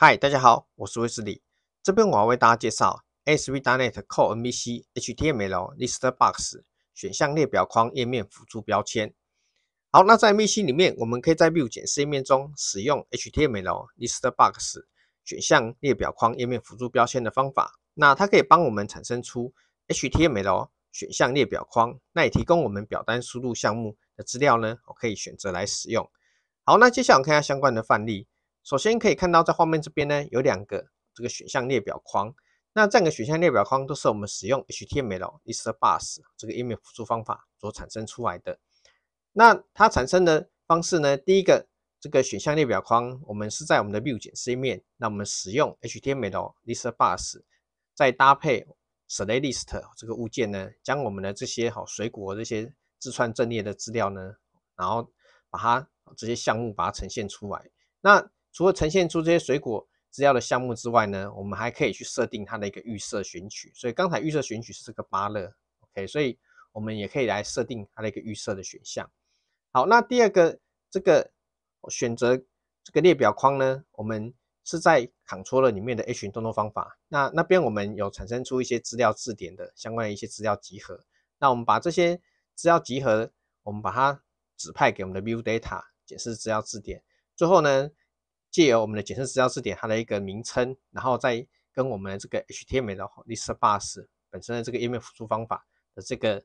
嗨，大家好，我是威斯利。这边我要为大家介绍 a s m n e n t c o r e MBC HTML List Box 选项列表框页面辅助标签。好，那在 m v c 里面，我们可以在 View 减 C 页面中使用 HTML List Box 选项列表框页面辅助标签的方法。那它可以帮我们产生出 HTML 选项列表框，那也提供我们表单输入项目的资料呢，我可以选择来使用。好，那接下来我们看一下相关的范例。首先可以看到，在画面这边呢，有两个这个选项列表框。那这两个选项列表框都是我们使用 HTML list b u s 这个 h t l 辅助方法所产生出来的。那它产生的方式呢？第一个这个选项列表框，我们是在我们的 View C 面，那我们使用 HTML list b u s 再搭配 select list 这个物件呢，将我们的这些好水果这些自串阵列的资料呢，然后把它这些项目把它呈现出来。那除了呈现出这些水果资料的项目之外呢，我们还可以去设定它的一个预设选取。所以刚才预设选取是这个芭乐，OK？所以我们也可以来设定它的一个预设的选项。好，那第二个这个选择这个列表框呢，我们是在 Ctrl 了里面的 H 动作方法。那那边我们有产生出一些资料字典的相关的一些资料集合。那我们把这些资料集合，我们把它指派给我们的 View Data 解释资料字典。最后呢？借由我们的检测资料字典，它的一个名称，然后再跟我们的这个 HTML 的 list b u s 本身的这个页面辅助方法的这个，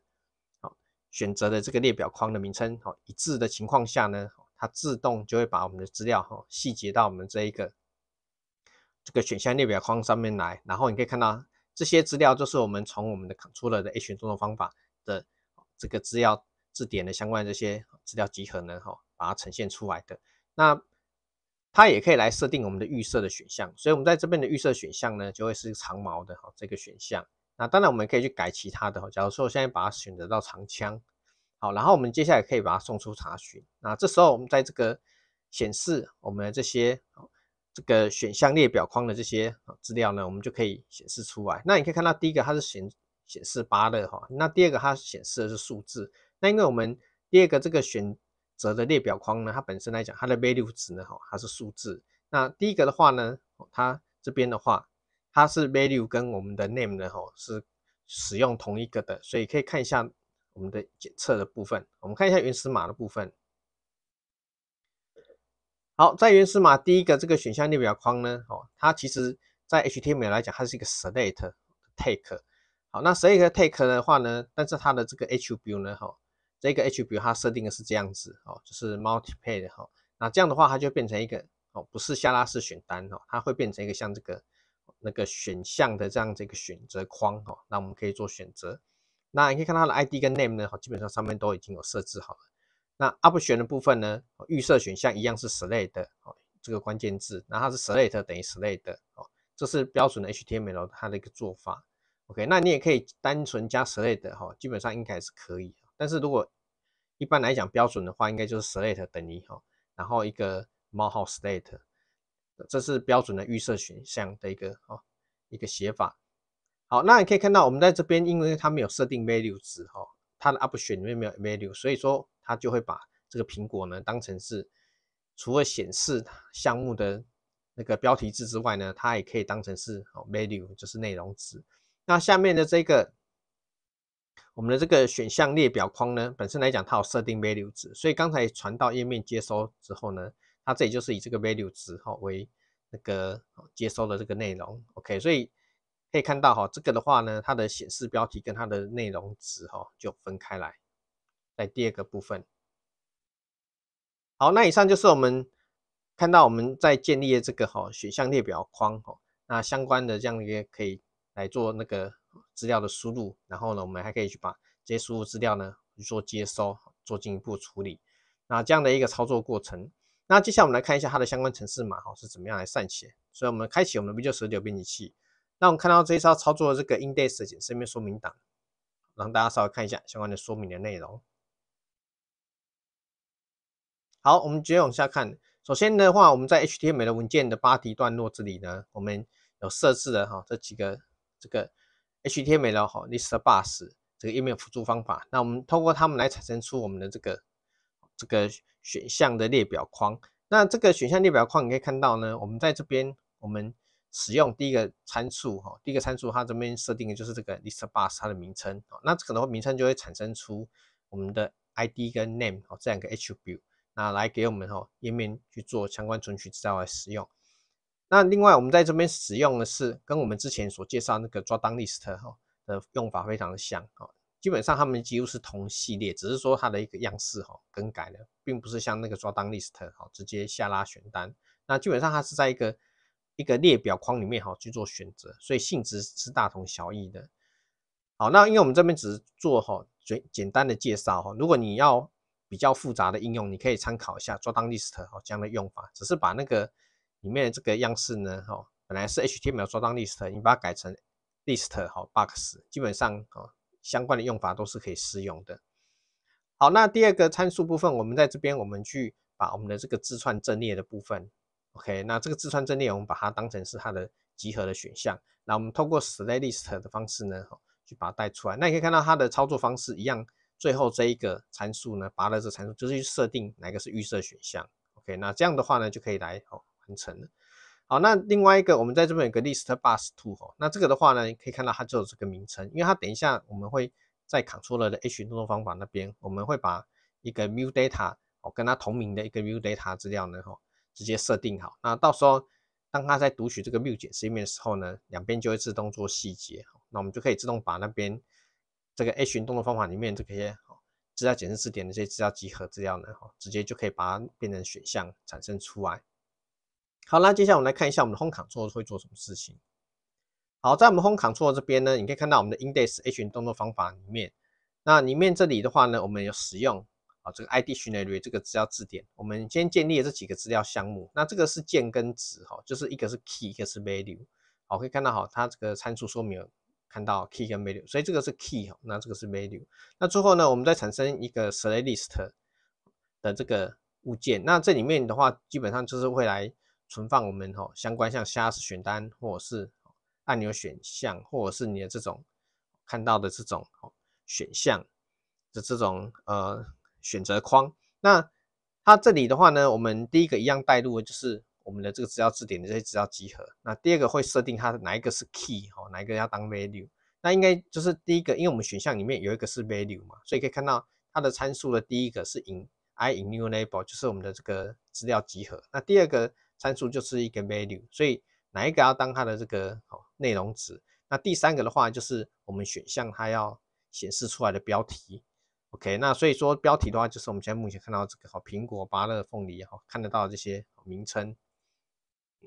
好，选择的这个列表框的名称，好，一致的情况下呢，它自动就会把我们的资料哈，细节到我们这一个这个选项列表框上面来，然后你可以看到这些资料，就是我们从我们的 controller 的 H 辅助方法的这个资料字典的相关的这些资料集合呢，哈，把它呈现出来的，那。它也可以来设定我们的预设的选项，所以我们在这边的预设选项呢，就会是长矛的哈这个选项。那当然我们可以去改其他的哈，假如说我现在把它选择到长枪，好，然后我们接下来可以把它送出查询。那这时候我们在这个显示我们的这些这个选项列表框的这些资料呢，我们就可以显示出来。那你可以看到第一个它是显显示八的哈，那第二个它显示的是数字。那因为我们第二个这个选折的列表框呢？它本身来讲，它的 value 值呢，哈，它是数字。那第一个的话呢，它这边的话，它是 value 跟我们的 name 呢，哈，是使用同一个的，所以可以看一下我们的检测的部分。我们看一下原始码的部分。好，在原始码第一个这个选项列表框呢，哦，它其实在 HTML 来讲，它是一个 select take。好，那 select take 的话呢，但是它的这个 h a b u e 呢，哈。这个 h，比如它设定的是这样子哦，就是 multi 的哈，那这样的话它就变成一个哦，不是下拉式选单哦，它会变成一个像这个那个选项的这样这个选择框哈，那我们可以做选择。那你可以看它的 id 跟 name 呢，基本上上面都已经有设置好了。那 up 选的部分呢，预设选项一样是 select 哦，这个关键字，那它是 select 等于 select 哦，这是标准的 HTML 它的一个做法。OK，那你也可以单纯加 select 哈，基本上应该也是可以。但是如果一般来讲标准的话，应该就是 s l a t e 等于哈，然后一个冒号 s l a t e 这是标准的预设选项的一个哦一个写法。好，那你可以看到我们在这边，因为它没有设定 value 值哦，它的 up 选里面没有 value，所以说它就会把这个苹果呢当成是除了显示项目的那个标题字之外呢，它也可以当成是 value 就是内容值。那下面的这个我们的这个选项列表框呢，本身来讲它有设定 value 值，所以刚才传到页面接收之后呢，它这里就是以这个 value 值哈为那个接收的这个内容。OK，所以可以看到哈，这个的话呢，它的显示标题跟它的内容值哈就分开来。在第二个部分，好，那以上就是我们看到我们在建立的这个哈选项列表框哈，那相关的这样一个可以来做那个。资料的输入，然后呢，我们还可以去把这些输入资料呢去做接收、做进一步处理。那这样的一个操作过程，那接下来我们来看一下它的相关程式码哈是怎么样来撰写。所以，我们开启我们的 Visual Studio 编辑器。那我们看到这一招操作的这个 Index 的界明说明档，让大家稍微看一下相关的说明的内容。好，我们直接往下看。首先的话，我们在 HTML 文件的八题 d 段落这里呢，我们有设置了哈这几个这个。HTML 哈，list bus 这个页面辅助方法，那我们通过它们来产生出我们的这个这个选项的列表框。那这个选项列表框你可以看到呢，我们在这边我们使用第一个参数哈，第一个参数它这边设定的就是这个 list bus 它的名称，那这个的话名称就会产生出我们的 ID 跟 name 哦这两个 attribute，那来给我们哈页面去做相关存取资料来使用。那另外，我们在这边使用的是跟我们之前所介绍那个抓当 list 哈的用法非常的像哈，基本上它们几乎是同系列，只是说它的一个样式哈更改了，并不是像那个抓当 list 哈直接下拉选单。那基本上它是在一个一个列表框里面哈去做选择，所以性质是大同小异的。好，那因为我们这边只是做哈最简单的介绍哈，如果你要比较复杂的应用，你可以参考一下抓当 list 哦这样的用法，只是把那个。里面的这个样式呢，哦，本来是 HTML 做当 list，你把它改成 list 哦、box，基本上哦相关的用法都是可以适用的。好，那第二个参数部分，我们在这边我们去把我们的这个自串阵列的部分，OK，那这个自串阵列我们把它当成是它的集合的选项，那我们通过 select list 的方式呢，哦，去把它带出来。那你可以看到它的操作方式一样，最后这一个参数呢，拔了这参数就是去设定哪个是预设选项，OK，那这样的话呢就可以来哦。完成了。好，那另外一个，我们在这边有个 list bus two 哈，那这个的话呢，可以看到它就有这个名称，因为它等一下我们会在 controller 的 h 动作方法那边，我们会把一个 view data 哦跟它同名的一个 view data 资料呢哈，直接设定好。那到时候当它在读取这个 view 减视面的时候呢，两边就会自动做细节那我们就可以自动把那边这个 h 动作方法里面这些资料检视点的这些资料集合资料呢哈，直接就可以把它变成选项产生出来。好啦，接下来我们来看一下我们的 home Control 会做什么事情。好，在我们 home Control 这边呢，你可以看到我们的 index h 动作方法里面，那里面这里的话呢，我们有使用啊这个 id dictionary 这个资料字典，我们先建立这几个资料项目。那这个是键跟值哈，就是一个是 key，一个是 value。好，可以看到哈，它这个参数说明看到 key 跟 value，所以这个是 key，那这个是 value。那最后呢，我们再产生一个 s l a t list 的这个物件。那这里面的话，基本上就是未来存放我们吼相关像虾拉选单或者是按钮选项或者是你的这种看到的这种选项的这种呃选择框。那它这里的话呢，我们第一个一样带入的就是我们的这个资料字典的这些资料集合。那第二个会设定它哪一个是 key 哦，哪一个要当 value。那应该就是第一个，因为我们选项里面有一个是 value 嘛，所以可以看到它的参数的第一个是 in I in new label 就是我们的这个资料集合。那第二个。参数就是一个 value，所以哪一个要当它的这个哦内容值？那第三个的话就是我们选项它要显示出来的标题。OK，那所以说标题的话就是我们现在目前看到这个好苹果、芭乐、凤梨，好看得到这些名称。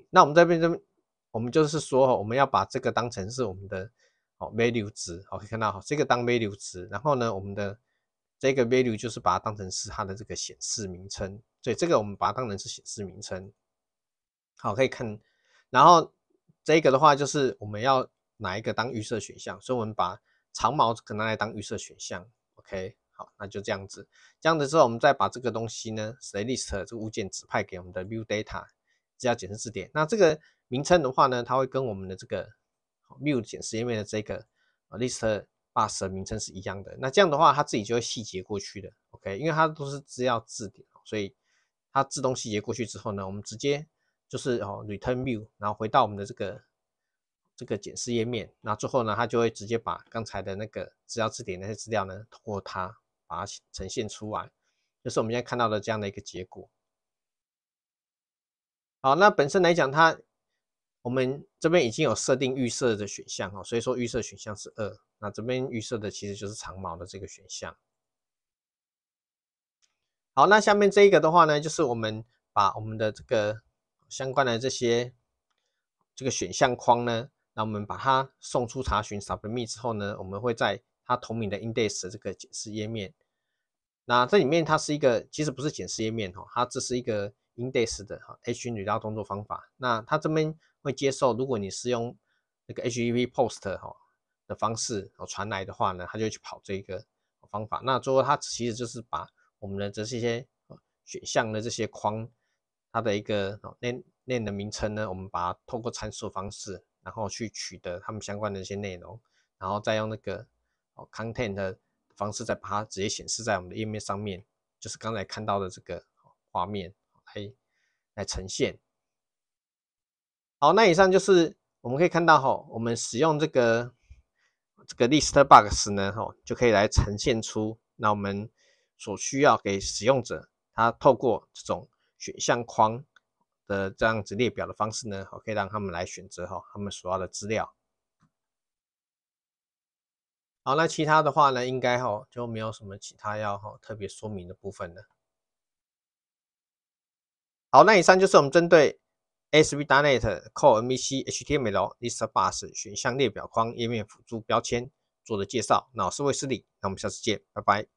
那我们这边这边，我们就是说，我们要把这个当成是我们的哦 value 值，好可以看到哈这个当 value 值，然后呢，我们的这个 value 就是把它当成是它的这个显示名称，所以这个我们把它当成是显示名称。好，可以看。然后这个的话，就是我们要哪一个当预设选项，所以我们把长毛可拿来当预设选项。OK，好，那就这样子。这样子之后，我们再把这个东西呢，l list s t 这个物件指派给我们的 View Data，只要简式字典。那这个名称的话呢，它会跟我们的这个 View 减实页面的这个 List Bus 名称是一样的。那这样的话，它自己就会细节过去的。OK，因为它都是只要字典，所以它自动细节过去之后呢，我们直接。就是哦，return view，然后回到我们的这个这个检视页面，那最后呢，它就会直接把刚才的那个资料字典那些资料呢，通过它把它呈现出来，就是我们现在看到的这样的一个结果。好，那本身来讲，它我们这边已经有设定预设的选项哦，所以说预设选项是二，那这边预设的其实就是长毛的这个选项。好，那下面这一个的话呢，就是我们把我们的这个。相关的这些这个选项框呢，那我们把它送出查询 （submit） 之后呢，我们会在它同名的 index 这个检视页面。那这里面它是一个其实不是检视页面哦，它这是一个 index 的哈 h t t 动作方法。那它这边会接受，如果你是用那个 h e v p o s t 哈的方式哦传来的话呢，它就会去跑这个方法。那最后它其实就是把我们的这些选项的这些框。它的一个链链的名称呢，我们把它透过参数方式，然后去取得他们相关的一些内容，然后再用那个哦 content 的方式，再把它直接显示在我们的页面上面，就是刚才看到的这个画面来来呈现。好，那以上就是我们可以看到，哈，我们使用这个这个 list box 呢，哈，就可以来呈现出那我们所需要给使用者，他透过这种。选项框的这样子列表的方式呢，我可以让他们来选择哈，他们所要的资料。好，那其他的话呢，应该哈就没有什么其他要哈特别说明的部分了。好，那以上就是我们针对 s t n e t Core MVC、h t m l List b Us、选项列表框、页面辅助标签做的介绍。那我是魏师礼，那我们下次见，拜拜。